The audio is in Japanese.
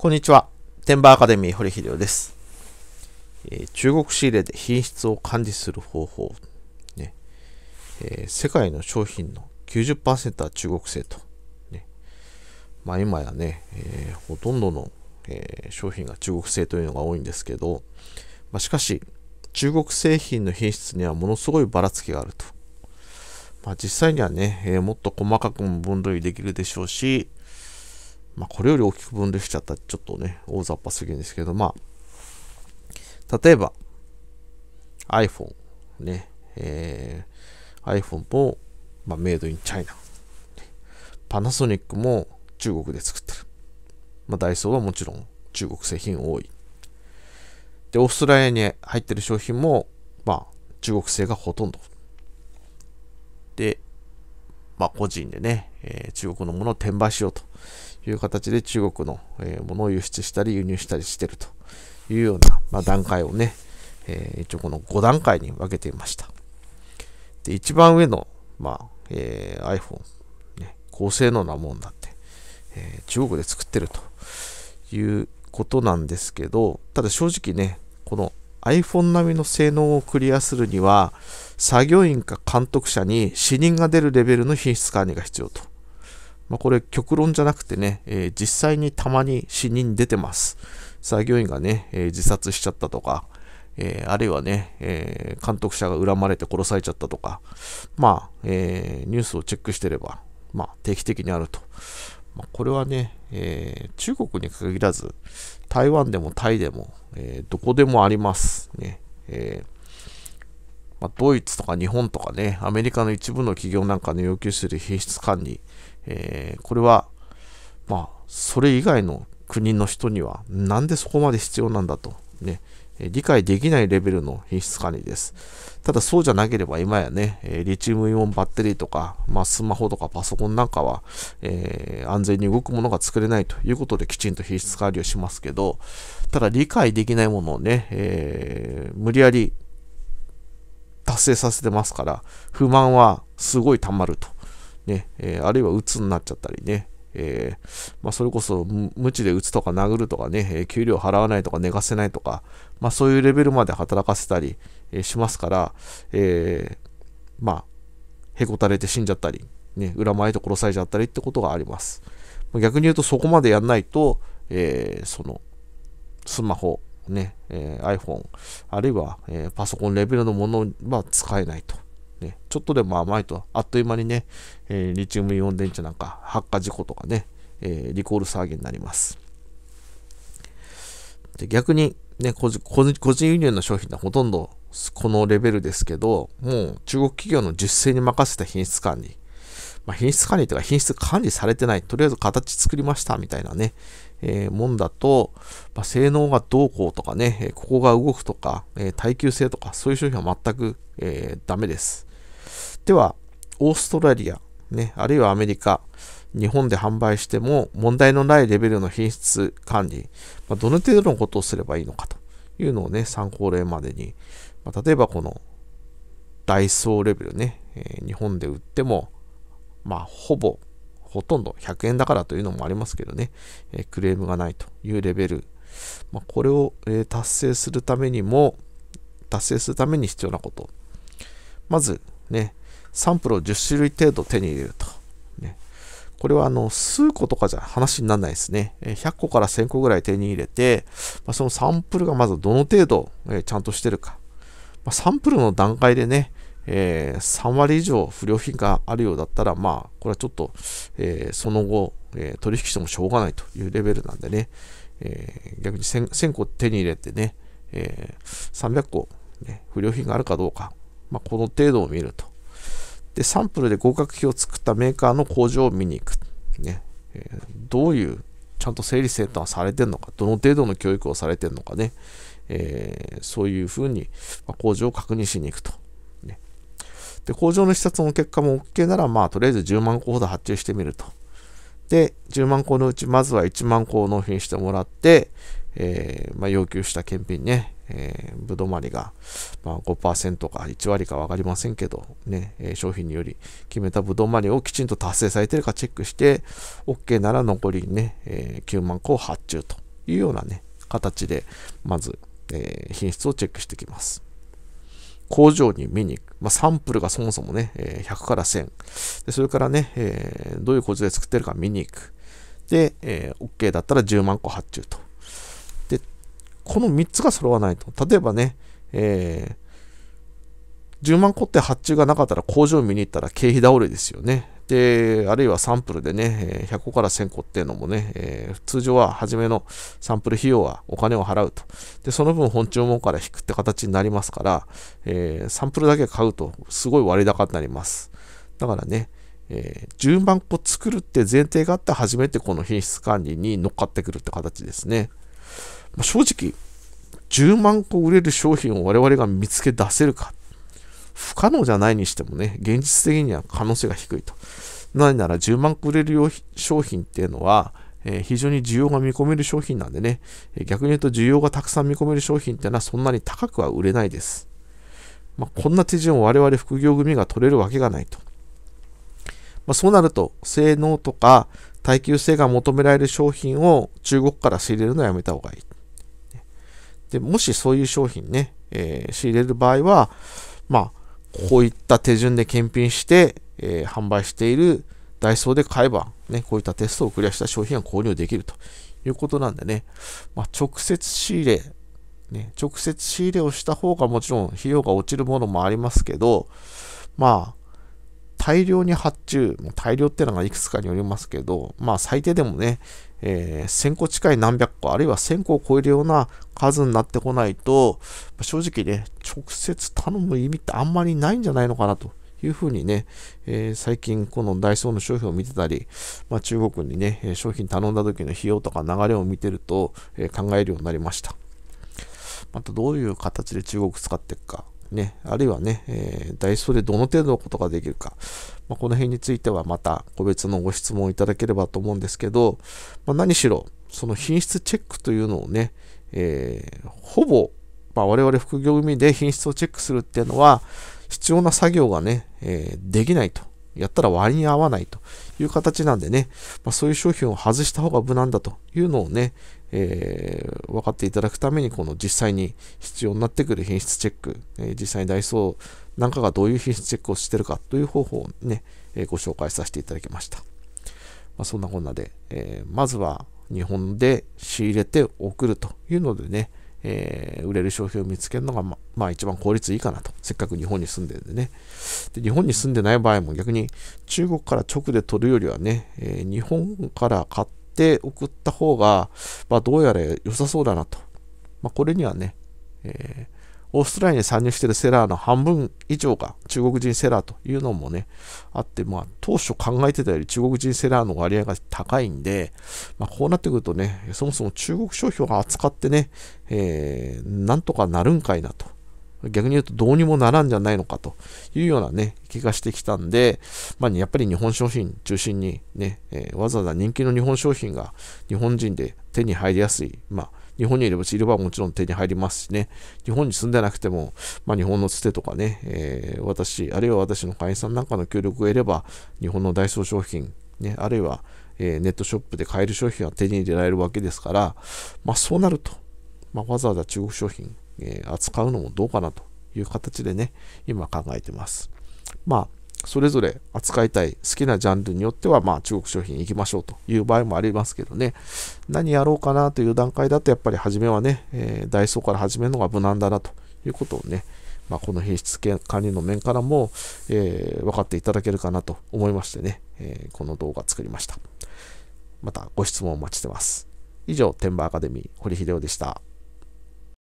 こんにちは。テンバーアカデミー堀秀夫です、えー、中国仕入れで品質を管理する方法。ねえー、世界の商品の90%は中国製と。ね、まあ今やね、えー、ほとんどの、え商品が中国製というのが多いんですけど、まあ、しかし、中国製品の品質にはものすごいばらつきがあると。まあ、実際にはね、えもっと細かくも分類できるでしょうし、まあ、これより大きく分類しちゃったらちょっとね、大雑把すぎるんですけど、まあ、例えば iPhone ね、えー、iPhone も、まあ、メイドインチャイナ。パナソニックも中国で作ってる。まあ、ダイソーはもちろん中国製品多い。で、オーストラリアに入ってる商品も、まあ、中国製がほとんど。で、まあ、個人でね、えー、中国のものを転売しようと。いう形で中国の、えものを輸出したり輸入したりしているというような、まあ、段階をね、え一応この5段階に分けていました。で、一番上の、まあ、えー、iPhone、ね、高性能なもんだって、えー、中国で作ってるということなんですけど、ただ正直ね、この iPhone 並みの性能をクリアするには、作業員か監督者に死人が出るレベルの品質管理が必要と。まあ、これ極論じゃなくてね、えー、実際にたまに死人出てます。作業員がね、えー、自殺しちゃったとか、えー、あるいはね、え監督者が恨まれて殺されちゃったとか、まあ、えニュースをチェックしてれば、まあ、定期的にあると。まあ、これはね、え中国に限らず、台湾でもタイでも、えどこでもあります。ねえまあ、ドイツとか日本とかね、アメリカの一部の企業なんかの要求する品質管理、えー、これは、まあ、それ以外の国の人には、なんでそこまで必要なんだと、ね、理解できないレベルの品質管理です。ただそうじゃなければ今やね、リチウムイオンバッテリーとか、まあ、スマホとかパソコンなんかは、えー、安全に動くものが作れないということできちんと品質管理をしますけど、ただ理解できないものをね、えー、無理やり達成させてますから、不満はすごい溜まると。ね、えー、あるいは鬱になっちゃったりね、えー、まあ、それこそ無知で打つとか殴るとかね、えー、給料払わないとか寝かせないとか、まあ、そういうレベルまで働かせたり、えー、しますから、えまあ、へこたれて死んじゃったり、ね、恨まれて殺されちゃったりってことがあります。逆に言うとそこまでやんないと、えそのスマホ、ねえ iPhone、あるいは、えパソコンレベルのものは使えないと。ね、ちょっとでも甘いと、あっという間にね、えー、リチウムイオン電池なんか発火事故とかね、えー、リコール騒ぎになります。で逆にね、人個人輸入の商品はほとんどこのレベルですけど、もう中国企業の実勢に任せた品質管理。まあ、品質管理というか品質管理されてない、とりあえず形作りましたみたいなね、えー、もんだと、まあ、性能がどうこうとかね、ここが動くとか、えー、耐久性とか、そういう商品は全く、えー、ダメです。っては、オーストラリア、ね、あるいはアメリカ、日本で販売しても問題のないレベルの品質管理、まあ、どの程度のことをすればいいのかというのをね、参考例までに、まあ、例えばこのダイソーレベルね、えー、日本で売っても、まあ、ほぼ、ほとんど100円だからというのもありますけどね、えー、クレームがないというレベル、まあ、これを、えー、達成するためにも、達成するために必要なこと。まず、ね、サンプルを10種類程度手に入れると。ね、これはあの数個とかじゃ話にならないですね。100個から1000個ぐらい手に入れて、まあ、そのサンプルがまずどの程度、えちゃんとしてるか。まあ、サンプルの段階でね、えー、3割以上不良品があるようだったら、まあ、これはちょっと、えー、その後、えー、取引してもしょうがないというレベルなんでね、え逆に 1000, 1000, 個手に入れてね、え300個、ね、不良品があるかどうか、まあ、この程度を見ると。で、サンプルで合格費を作ったメーカーの工場を見に行く。ね、えー、どういう、ちゃんと整理整頓されてるのか、どの程度の教育をされてるのかね、えー、そういうふうに工場を確認しに行くと。ね、で、工場の視察の結果も OK なら、まあ、とりあえず10万個ほど発注してみると。で、10万個のうち、まずは1万個を納品してもらって、えー、まあ、要求した検品ね、えー、ぶどまりが、まあ、5%か1割か分かりませんけど、ね、えー、商品により決めたぶどまりをきちんと達成されているかチェックして、OK なら残りね、えー、9万個を発注というようなね、形で、まず、えー、品質をチェックしてきます。工場に見に行く。まあ、サンプルがそもそもね、え100から1000。でそれからね、えどういう工場で作ってるか見に行く。で、えー、OK だったら10万個発注とこの3つが揃わないと。例えばね、えー、10万個って発注がなかったら工場見に行ったら経費倒れですよね。で、あるいはサンプルでね、100個から1000個っていうのもね、えー、通常は初めのサンプル費用はお金を払うと。で、その分本注文から引くって形になりますから、えー、サンプルだけ買うとすごい割高になります。だからね、えー、10万個作るって前提があって初めてこの品質管理に乗っかってくるって形ですね。まあ、正直、10万個売れる商品を我々が見つけ出せるか、不可能じゃないにしてもね、現実的には可能性が低いと。なぜなら10万個売れる商品っていうのは、えー、非常に需要が見込める商品なんでね、え逆に言うと需要がたくさん見込める商品っていうのはそんなに高くは売れないです。まあ、こんな手順を我々副業組が取れるわけがないと。まあ、そうなると、性能とか耐久性が求められる商品を中国から仕入れるのはやめた方がいい。で、もしそういう商品ね、えー、仕入れる場合は、まあ、こういった手順で検品して、えー、販売しているダイソーで買えば、ね、こういったテストをクリアした商品は購入できるということなんでね、まあ、直接仕入れ、ね、直接仕入れをした方がもちろん費用が落ちるものもありますけど、まあ、大量に発注、もう大量ってのがいくつかによりますけど、まあ最低でもね、えー、1000個近い何百個、あるいは1000個を超えるような数になってこないと、正直ね、直接頼む意味ってあんまりないんじゃないのかなというふうにね、えー、最近このダイソーの商品を見てたり、まあ、中国にね、商品頼んだ時の費用とか流れを見てると、えー、考えるようになりました。またどういう形で中国使っていくか。ね、あるいはね、えー、ダイソーでどの程度のことができるか、まあ、この辺についてはまた個別のご質問をいただければと思うんですけど、まあ、何しろ、その品質チェックというのをね、えー、ほぼ、まあ、我々副業組で品質をチェックするっていうのは、必要な作業がね、えー、できないと。やったら割に合わないという形なんでね、まあ、そういう商品を外した方が無難だというのをね、えー、分かっていただくために、この実際に必要になってくる品質チェック、えー、実際にダイソーなんかがどういう品質チェックをしてるかという方法をね、えー、ご紹介させていただきました。まあ、そんなこんなで、えまずは日本で仕入れて送るというのでね、えー、売れる商品を見つけるのがま、まあ一番効率いいかなと。せっかく日本に住んでるんでね。で日本に住んでない場合も逆に中国から直で取るよりはね、えー、日本から買って送った方が、まあ、どうやら良さそうだなと。まあ、これにはね、えー、オーストラリアに参入しているセラーの半分以上が中国人セラーというのもね、あって、まあ、当初考えてたより中国人セラーの割合が高いんで、まあ、こうなってくるとね、そもそも中国商標が扱ってね、えー、なんとかなるんかいなと。逆に言うとどうにもならんじゃないのかというようなね、気がしてきたんで、まあ、やっぱり日本商品中心にね、えー、わざわざ人気の日本商品が日本人で手に入りやすい、まあ、日本にいればいればもちろん手に入りますしね、日本に住んでなくても、まあ、日本のつてとかね、えー、私、あるいは私の会員さんなんかの協力を得れば、日本のダイソー商品、ね、あるいは、えー、ネットショップで買える商品は手に入れられるわけですから、まあ、そうなると、まあ、わざわざ中国商品、え扱うのもどうかなという形でね、今考えてます。まあ、それぞれ扱いたい好きなジャンルによっては、まあ、中国商品行きましょうという場合もありますけどね、何やろうかなという段階だと、やっぱり初めはね、えー、ダイソーから始めるのが無難だなということをね、まあ、この品質管理の面からも、えー、分かっていただけるかなと思いましてね、えー、この動画作りました。またご質問お待ちしてます。以上、天馬アカデミー、堀秀夫でした。